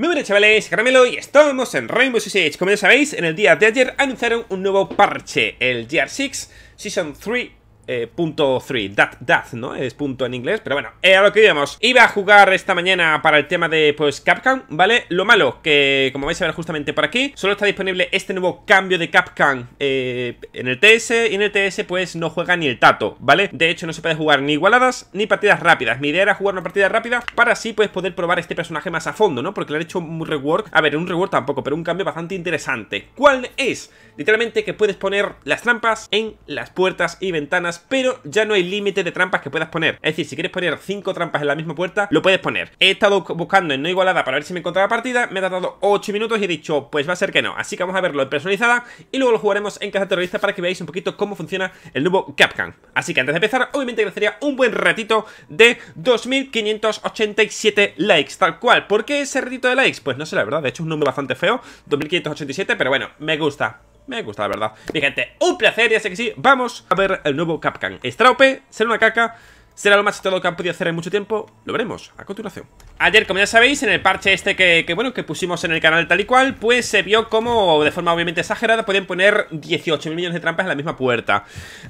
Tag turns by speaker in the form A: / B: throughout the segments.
A: Muy buenas chavales, Caramelo y estamos en Rainbow Six Siege Como ya sabéis, en el día de ayer anunciaron un nuevo parche El gr 6 Season 3 eh, punto 3, that, that, ¿no? Es punto en inglés, pero bueno, era eh, lo que íbamos. Iba a jugar esta mañana para el tema de, pues, Capcom, ¿vale? Lo malo, que como vais a ver justamente por aquí, solo está disponible este nuevo cambio de Capcom eh, en el TS, y en el TS, pues, no juega ni el tato, ¿vale? De hecho, no se puede jugar ni igualadas ni partidas rápidas. Mi idea era jugar una partida rápida para así, pues, poder probar este personaje más a fondo, ¿no? Porque le han hecho un rework, a ver, un rework tampoco, pero un cambio bastante interesante. ¿Cuál es? Literalmente que puedes poner las trampas en las puertas y ventanas pero ya no hay límite de trampas que puedas poner. Es decir, si quieres poner 5 trampas en la misma puerta, lo puedes poner. He estado buscando en no igualada para ver si me encontraba partida, me ha tardado 8 minutos y he dicho, pues va a ser que no. Así que vamos a verlo en personalizada y luego lo jugaremos en casa terrorista para que veáis un poquito cómo funciona el nuevo Capcom Así que antes de empezar, obviamente agradecería un buen ratito de 2587 likes, tal cual. ¿Por qué ese ratito de likes? Pues no sé la verdad, de hecho es un número bastante feo, 2587, pero bueno, me gusta me gusta, la verdad Mi gente, un placer, ya sé que sí Vamos a ver el nuevo Capcan Straupe, será una caca Será lo más todo que han podido hacer en mucho tiempo Lo veremos a continuación Ayer, como ya sabéis, en el parche este que, bueno que pusimos en el canal tal y cual Pues se vio como, de forma obviamente exagerada Podían poner 18.000 millones de trampas en la misma puerta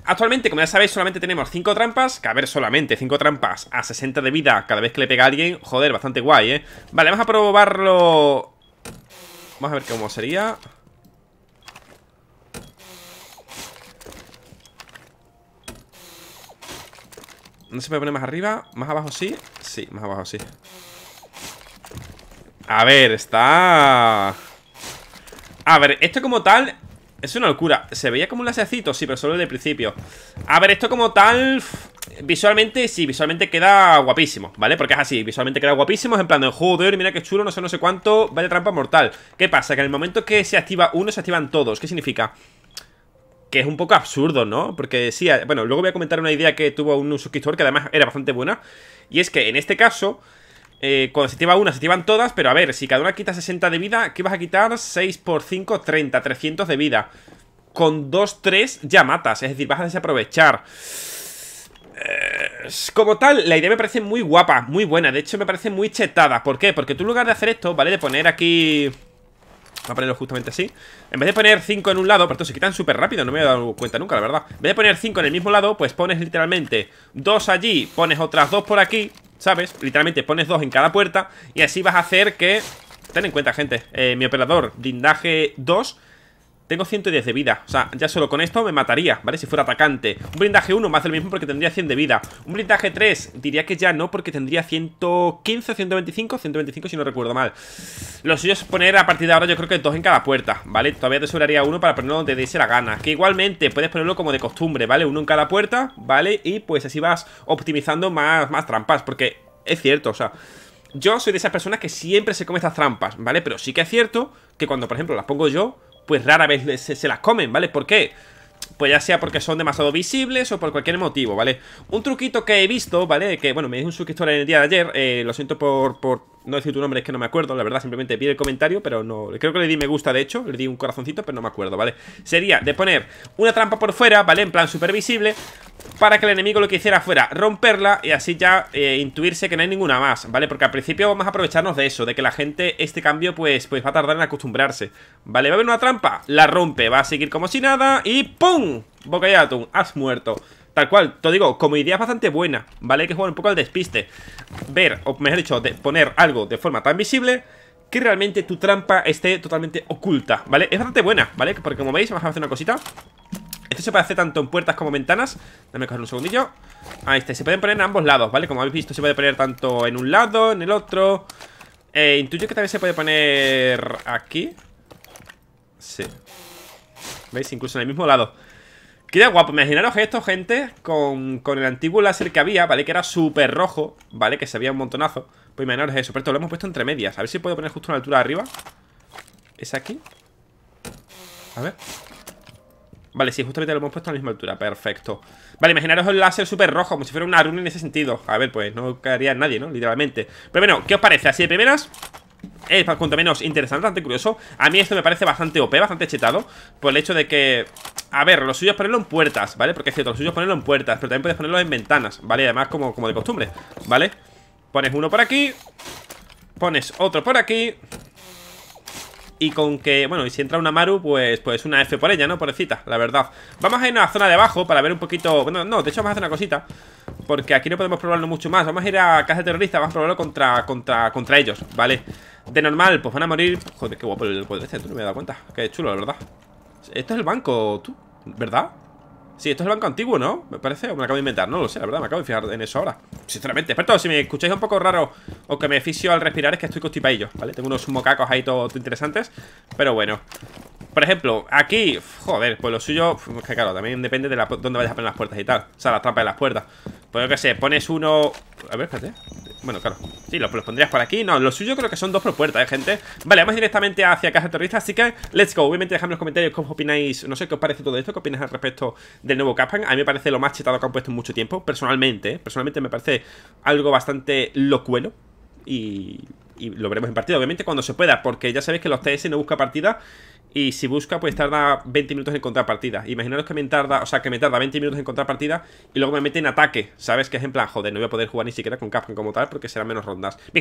A: Actualmente, como ya sabéis, solamente tenemos 5 trampas Que a solamente 5 trampas a 60 de vida cada vez que le pega a alguien Joder, bastante guay, ¿eh? Vale, vamos a probarlo... Vamos a ver cómo sería... ¿No se puede poner más arriba? ¿Más abajo sí? Sí, más abajo sí A ver, está... A ver, esto como tal Es una locura Se veía como un lasercito, sí, pero solo desde el principio A ver, esto como tal Visualmente, sí, visualmente queda guapísimo, ¿vale? Porque es así, visualmente queda guapísimo Es en plan de, joder, mira qué chulo, no sé, no sé cuánto Vale, trampa mortal ¿Qué pasa? Que en el momento que se activa uno, se activan todos ¿Qué significa? que es un poco absurdo, ¿no? Porque sí, bueno, luego voy a comentar una idea que tuvo un suscriptor que además era bastante buena. Y es que en este caso, eh, cuando se activa una, se activan todas, pero a ver, si cada una quita 60 de vida, ¿qué vas a quitar? 6 por 5, 30, 300 de vida. Con 2, 3 ya matas, es decir, vas a desaprovechar. Eh, como tal, la idea me parece muy guapa, muy buena, de hecho me parece muy chetada. ¿Por qué? Porque tú en lugar de hacer esto, ¿vale? De poner aquí... Voy a ponerlo justamente así En vez de poner 5 en un lado, por se quitan súper rápido No me he dado cuenta nunca, la verdad En vez de poner 5 en el mismo lado, pues pones literalmente Dos allí, pones otras dos por aquí ¿Sabes? Literalmente pones dos en cada puerta Y así vas a hacer que Ten en cuenta, gente, eh, mi operador blindaje 2 tengo 110 de vida, o sea, ya solo con esto me mataría, ¿vale? Si fuera atacante Un blindaje 1 me hace lo mismo porque tendría 100 de vida Un blindaje 3, diría que ya no porque tendría 115, 125, 125 si no recuerdo mal Lo suyo es poner a partir de ahora yo creo que dos en cada puerta, ¿vale? Todavía te sobraría uno para ponerlo donde diese la gana Que igualmente puedes ponerlo como de costumbre, ¿vale? Uno en cada puerta, ¿vale? Y pues así vas optimizando más, más trampas Porque es cierto, o sea... Yo soy de esas personas que siempre se come estas trampas, ¿vale? Pero sí que es cierto que cuando, por ejemplo, las pongo yo, pues rara vez se, las comen, ¿vale? ¿Por qué? Pues ya sea porque son demasiado visibles o por cualquier motivo, ¿vale? Un truquito que he visto, ¿vale? Que, bueno, me dijo un suscriptor en el día de ayer eh, Lo siento por, por no decir tu nombre, es que no me acuerdo, la verdad, simplemente pide el comentario, pero no. Creo que le di me gusta, de hecho, le di un corazoncito, pero no me acuerdo, ¿vale? Sería de poner una trampa por fuera, ¿vale? En plan supervisible, para que el enemigo lo que hiciera fuera romperla y así ya eh, intuirse que no hay ninguna más, ¿vale? Porque al principio vamos a aprovecharnos de eso, de que la gente este cambio pues, pues va a tardar en acostumbrarse, ¿vale? Va a haber una trampa, la rompe, va a seguir como si nada y ¡pum! Boca y atún, has muerto. Tal cual, te digo, como idea es bastante buena, ¿vale? Hay que jugar un poco al despiste. Ver, o mejor dicho, poner algo de forma tan visible que realmente tu trampa esté totalmente oculta, ¿vale? Es bastante buena, ¿vale? Porque como veis, vamos a hacer una cosita. Esto se puede hacer tanto en puertas como en ventanas Dame coger un segundillo Ahí está, se pueden poner en ambos lados, ¿vale? Como habéis visto se puede poner tanto en un lado, en el otro eh, Intuyo que también se puede poner aquí Sí ¿Veis? Incluso en el mismo lado Queda guapo, imaginaros esto, gente, con, el antiguo láser que había, ¿vale? Que era súper rojo, ¿vale? Que se veía un montonazo Pues imaginaros eso, pero esto lo hemos puesto entre medias A ver si puedo poner justo una altura arriba Es aquí A ver Vale, sí, justamente lo hemos puesto a la misma altura, perfecto Vale, imaginaros el láser súper rojo, como si fuera una runa en ese sentido A ver, pues no caería nadie, ¿no? Literalmente Pero bueno, ¿qué os parece? Así de primeras es cuanto menos interesante, bastante curioso A mí esto me parece bastante OP, bastante chetado Por el hecho de que a ver, lo suyos es ponerlo en puertas, ¿vale? Porque es cierto, lo suyo es ponerlo en puertas Pero también puedes ponerlo en ventanas, ¿vale? Además, como, como de costumbre, ¿vale? Pones uno por aquí Pones otro por aquí y con que, bueno, y si entra una Maru, pues, pues una F por ella, ¿no? Pobrecita, la verdad Vamos a ir a la zona de abajo para ver un poquito... Bueno, no, de hecho vamos a hacer una cosita Porque aquí no podemos probarlo mucho más Vamos a ir a casa terrorista, vamos a probarlo contra, contra, contra ellos, ¿vale? De normal, pues van a morir... Joder, qué guapo el poder este, tú no me he dado cuenta Qué chulo, la verdad esto es el banco, ¿tú? ¿verdad? Sí, esto es el banco antiguo, ¿no? Me parece, o me lo acabo de inventar, no lo sé, la verdad, me acabo de fijar en eso ahora Sinceramente, experto, si me escucháis un poco raro o que me fisio al respirar es que estoy constipadillo, ¿vale? Tengo unos mocacos ahí todos interesantes, pero bueno Por ejemplo, aquí, joder, pues lo suyo, que claro, también depende de dónde vayas a poner las puertas y tal O sea, las trampas de las puertas Pues yo qué sé, pones uno... A ver, espérate bueno, claro Sí, los, pondrías por aquí No, lo suyo creo que son dos por puerta, ¿eh, gente? Vale, vamos directamente hacia Casa Terrorista Así que, let's go Obviamente dejadme en los comentarios qué opináis No sé qué os parece todo esto ¿Qué opináis al respecto del nuevo Capcom? A mí me parece lo más chetado que han puesto en mucho tiempo Personalmente, ¿eh? Personalmente me parece algo bastante locuelo Y y lo veremos en partida, obviamente cuando se pueda, porque ya sabéis que los TS no busca partida y si busca, pues tarda 20 minutos en encontrar partida. Imaginaros que me tarda, o sea, que me tarda 20 minutos en encontrar partida y luego me mete en ataque. ¿Sabes? Que es en plan, joder, no voy a poder jugar ni siquiera con Capcom como tal porque serán menos rondas. Mi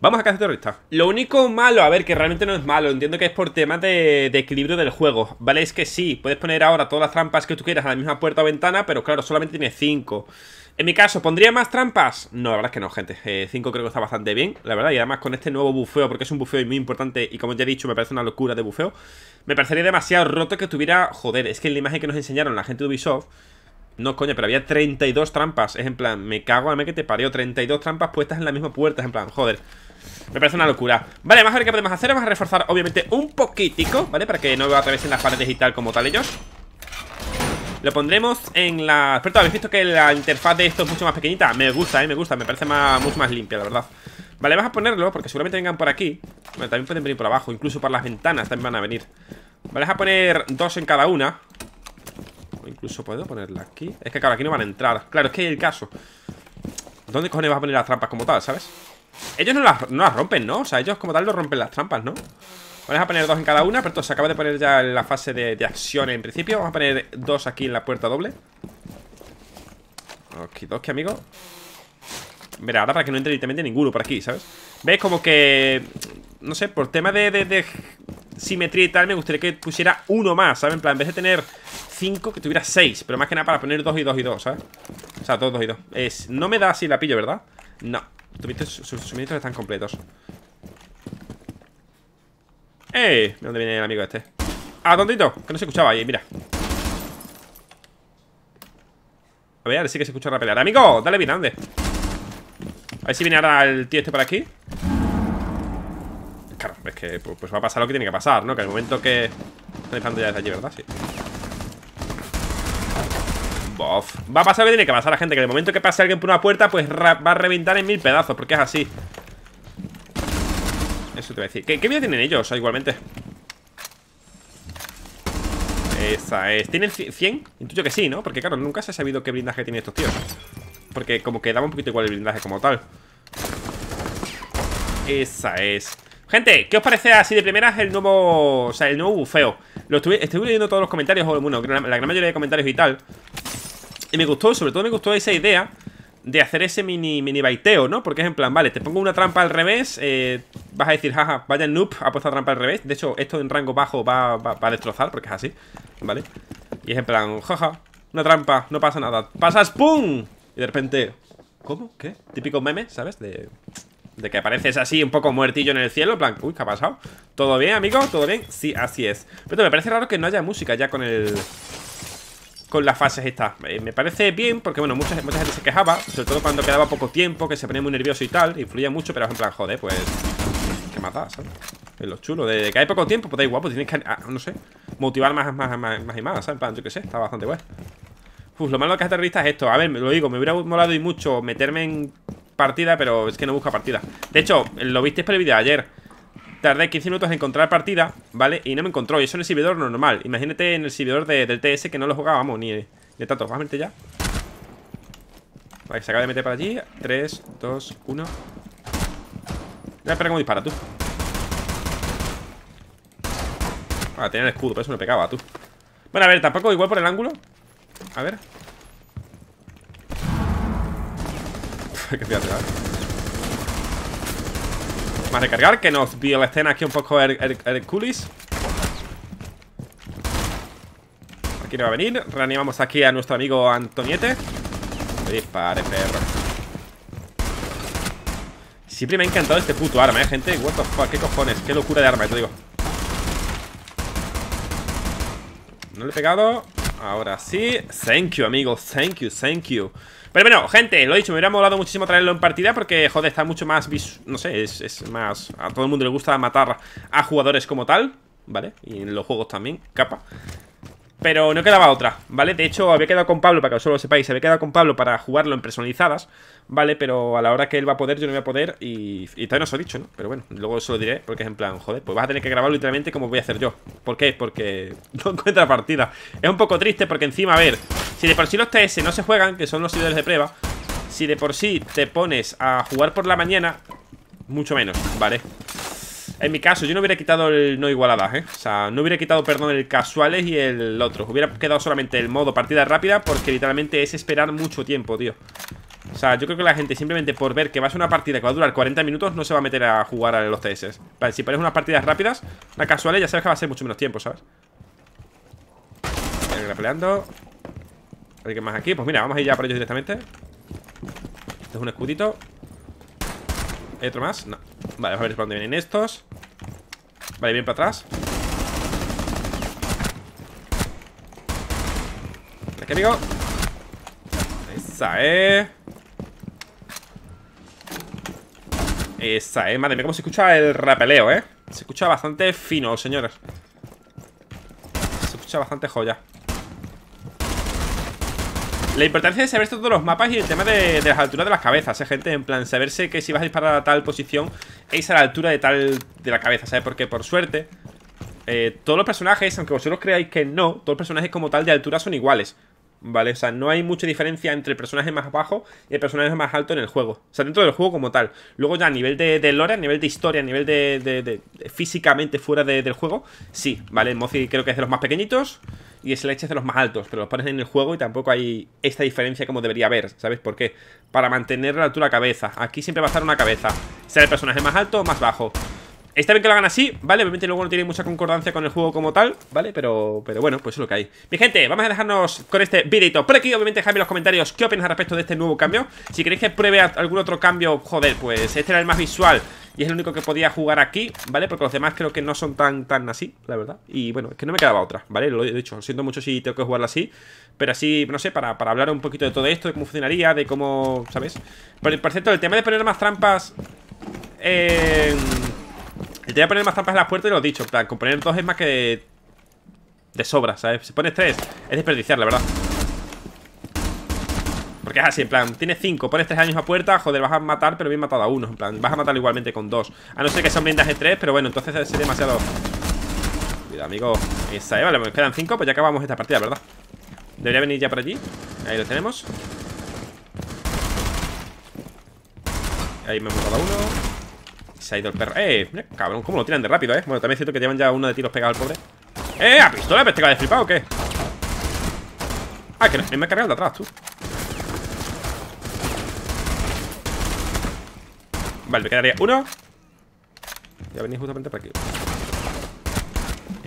A: vamos a de Terrorista. Lo único malo, a ver, que realmente no es malo, entiendo que es por temas de, equilibrio del juego, ¿vale? Es que sí, puedes poner ahora todas las trampas que tú quieras a la misma puerta o ventana, pero claro, solamente tiene 5. En mi caso, ¿pondría más trampas? No, la verdad es que no, gente. 5 eh, creo que está bastante bien, la verdad. Y además con este nuevo bufeo, porque es un bufeo muy importante y como ya he dicho, me parece una locura de bufeo. Me parecería demasiado roto que tuviera... Joder, es que en la imagen que nos enseñaron la gente de Ubisoft... No, coño, pero había 32 trampas. Es en plan, me cago a mí que te parió 32 trampas puestas en la misma puerta. Es en plan, joder. Me parece una locura Vale, vamos a ver qué podemos hacer Vamos a reforzar, obviamente, un poquitico ¿Vale? Para que no a en las paredes y tal como tal ellos lo pondremos en la... Pero habéis visto que la interfaz de esto es mucho más pequeñita Me gusta, eh, me gusta, me parece mucho más limpia, la verdad Vale, vamos a ponerlo porque seguramente vengan por aquí Bueno, también pueden venir por abajo, incluso por las ventanas también van a venir Vale, vamos a poner dos en cada una o Incluso puedo ponerla aquí Es que claro, aquí no van a entrar Claro, es que hay el caso ¿Dónde cojones vas a poner las trampas como tal, sabes? Ellos no las, no las rompen, ¿no? O sea, ellos como tal no rompen las trampas, ¿no? Vamos a poner dos en cada una, pero se acaba de poner ya en la fase de, acción en principio Vamos a poner dos aquí en la puerta doble Aquí, dos que amigo Mira, ahora para que no entre directamente ninguno por aquí, ¿sabes? ¿Ves? Como que... No sé, por tema de, simetría y tal Me gustaría que pusiera uno más, ¿sabes? En plan, en vez de tener cinco, que tuviera seis Pero más que nada para poner dos y dos y dos, ¿sabes? O sea, dos, dos y dos es, No me da así la pillo, ¿verdad? No, sus suministros están completos ¡Ey! Eh, dónde viene el amigo este? ¡Ah, tontito! Que no se escuchaba ahí, mira A ver, a sí que se escucha pelea ¡Amigo! Dale bien, ande A ver si viene ahora el tío este por aquí Claro, es que pues, pues va a pasar lo que tiene que pasar, ¿no? Que al momento que... Están disparando ya desde allí, ¿verdad? Sí Va a pasar lo que tiene que pasar la gente Que al momento que pase alguien por una puerta Pues va a reventar en mil pedazos Porque es así decir. ¿Qué, qué vida tienen ellos ah, igualmente? Esa es. ¿Tienen 100? Intuyo que sí, ¿no? Porque claro, nunca se ha sabido qué blindaje tienen estos tíos. Porque como que daba un poquito igual el blindaje como tal. Esa es. Gente, ¿qué os parece así de primeras el nuevo. O sea, el nuevo bufeo? Lo estuve, estuve leyendo todos los comentarios, o bueno, la gran mayoría de comentarios y tal. Y me gustó, sobre todo me gustó esa idea de hacer ese mini, mini baiteo, ¿no? Porque es en plan, vale, te pongo una trampa al revés, eh, vas a decir, jaja, vaya noob, ha puesto trampa al revés. De hecho, esto en rango bajo va, a destrozar, porque es así, ¿vale? Y es en plan, jaja, una trampa, no pasa nada. ¡Pasas, pum! Y de repente, ¿cómo? ¿Qué? Típico meme, ¿sabes? De, de que apareces así, un poco muertillo en el cielo, en plan, uy, ¿qué ha pasado? ¿Todo bien, amigo? ¿Todo bien? Sí, así es. Pero me parece raro que no haya música ya con el... Con las fases estas Me parece bien porque, bueno, mucha, mucha gente se quejaba Sobre todo cuando quedaba poco tiempo Que se ponía muy nervioso y tal Influía mucho, pero en plan, joder, pues que ¿sabes? Es lo chulo, de que hay poco tiempo, pues da igual, pues tienes que, ah, no sé, motivar más, más, y más, ¿sabes? En yo qué sé, está bastante guay. Uf, lo malo de Caja Terrorista es esto. A ver, me lo digo, me hubiera molado y mucho meterme en partida, pero es que no busca partida. De hecho, lo visteis por el vídeo ayer. Tardé 15 minutos en encontrar partida, ¿vale? Y no me encontró. Y eso en el servidor normal. Imagínate en el servidor del TS que no lo jugábamos ni, de tanto. Vamos a meter ya. Vale, se acaba de meter para allí. 3, 2, 1. Mira, espera cómo dispara, tú. Ah, tenía el escudo, pero eso me pegaba, tú. Bueno, a ver, tampoco igual por el ángulo. A ver. que fíjate, a recargar, que nos vio la escena aquí un poco el el Aquí no va a venir. Reanimamos aquí a nuestro amigo Antoniete. Dispare, perro. Siempre me ha encantado este puto arma, eh, gente What the qué cojones, qué locura de arma, te digo No le he pegado Ahora sí, thank you, amigo Thank you, thank you Pero bueno, gente, lo he dicho, me hubiera molado muchísimo traerlo en partida Porque, joder, está mucho más No sé, es, es más, a todo el mundo le gusta Matar a jugadores como tal ¿Vale? Y en los juegos también, capa pero no quedaba otra, ¿vale? De hecho, había quedado con Pablo, para que os lo sepáis, había quedado con Pablo para jugarlo en personalizadas, ¿vale? Pero a la hora que él va a poder, yo no voy a poder y, y todavía no os lo he dicho, ¿no? Pero bueno, luego os lo diré, porque es en plan, joder, pues vas a tener que grabarlo literalmente como voy a hacer yo. ¿Por qué? Porque no encuentra partida. Es un poco triste porque encima, a ver, si de por sí los TS no se juegan, que son los servidores de prueba, si de por sí te pones a jugar por la mañana, mucho menos, ¿vale? En mi caso, yo no hubiera quitado el no igualadas, ¿eh? O sea, no hubiera quitado, perdón, el casuales y el otro. Hubiera quedado solamente el modo partida rápida porque literalmente es esperar mucho tiempo, tío. O sea, yo creo que la gente simplemente por ver que va a ser una partida que va a durar 40 minutos no se va a meter a jugar a los TS. Vale, si pones unas partidas rápidas, una casuales ya sabes que va a ser mucho menos tiempo, ¿sabes? peleando. ¿Alguien más aquí? Pues mira, vamos a ir ya por ellos directamente. Este es un escudito. ¿Hay otro más? No Vale, vamos a ver para dónde vienen estos Vale, bien para atrás Aquí, amigo Esa, eh Esa, eh Madre mía, cómo se escucha el rapeleo, eh Se escucha bastante fino, señores Se escucha bastante joya la importancia de saber todos los mapas y el tema de, las alturas de las cabezas, ¿eh, gente? En plan, saberse que si vas a disparar a tal posición es a la altura de tal de la cabeza, ¿sabes? Porque por suerte eh, todos los personajes, aunque vosotros creáis que no, todos los personajes como tal de altura son iguales. ¿Vale? O sea, no hay mucha diferencia entre el personaje más bajo y personajes personaje más alto en el juego. O sea, dentro del juego como tal. Luego ya a nivel de, lore, a nivel de historia, a nivel de, físicamente fuera del juego, sí, ¿vale? Mozi creo que es de los más pequeñitos y es el Leche de los más altos, pero los pones en el juego y tampoco hay esta diferencia como debería haber, ¿sabes por qué? Para mantener la altura cabeza, aquí siempre va a estar una cabeza, sea el personaje más alto o más bajo. Está bien que lo hagan así, ¿vale? Obviamente luego no tiene mucha concordancia con el juego como tal, ¿vale? Pero, pero bueno, pues es lo que hay. Mi gente, vamos a dejarnos con este videito por aquí. Obviamente dejadme en los comentarios qué opinas respecto de este nuevo cambio. Si queréis que pruebe algún otro cambio, joder, pues este era el más visual y es el único que podía jugar aquí, ¿vale? Porque los demás creo que no son tan, tan así, la verdad Y bueno, es que no me quedaba otra, ¿vale? Lo he dicho, lo siento mucho si tengo que jugarla así Pero así, no sé, para, para hablar un poquito de todo esto De cómo funcionaría, de cómo, ¿sabes? Pero, por cierto, el tema de poner más trampas eh, El tema de poner más trampas en las puertas, lo he dicho plan, con poner dos es más que de sobra, ¿sabes? Si pones tres, es desperdiciar, la verdad porque es así, en plan, tienes 5, pones 3 años a puerta Joder, vas a matar, pero bien matado a uno En plan, vas a matarlo igualmente con dos A no ser que sea un blindaje 3, pero bueno, entonces es demasiado Cuidado, amigo Esa, eh, vale, me pues quedan 5, pues ya acabamos esta partida, ¿verdad? Debería venir ya por allí Ahí lo tenemos Ahí me he matado a uno Se ha ido el perro Eh, cabrón, cómo lo tiran de rápido, eh Bueno, también es cierto que llevan ya uno de tiros pegado al pobre Eh, a pistola, ¿Te este de flipado o qué? Ah, que me he cargado de atrás, tú Vale, me quedaría uno Ya venís justamente para aquí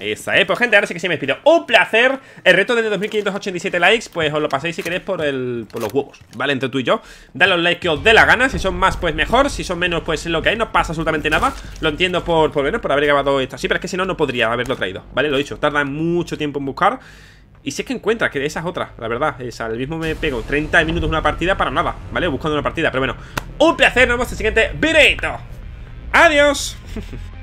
A: esa, eh, pues gente, ahora sí que sí me despido Un placer, el reto de 2587 likes Pues os lo paséis si queréis por, el, por los huevos Vale, entre tú y yo Dale los likes que os dé la gana, si son más pues mejor Si son menos pues lo que hay, no pasa absolutamente nada Lo entiendo por, por, menos por haber grabado esto así Pero es que si no, no podría haberlo traído, vale, lo he dicho Tarda mucho tiempo en buscar y si que encuentra, que esa es otra, la verdad es el mismo me pego 30 minutos una partida para nada ¿Vale? Buscando una partida, pero bueno Un placer, nos vemos en el siguiente videito. Adiós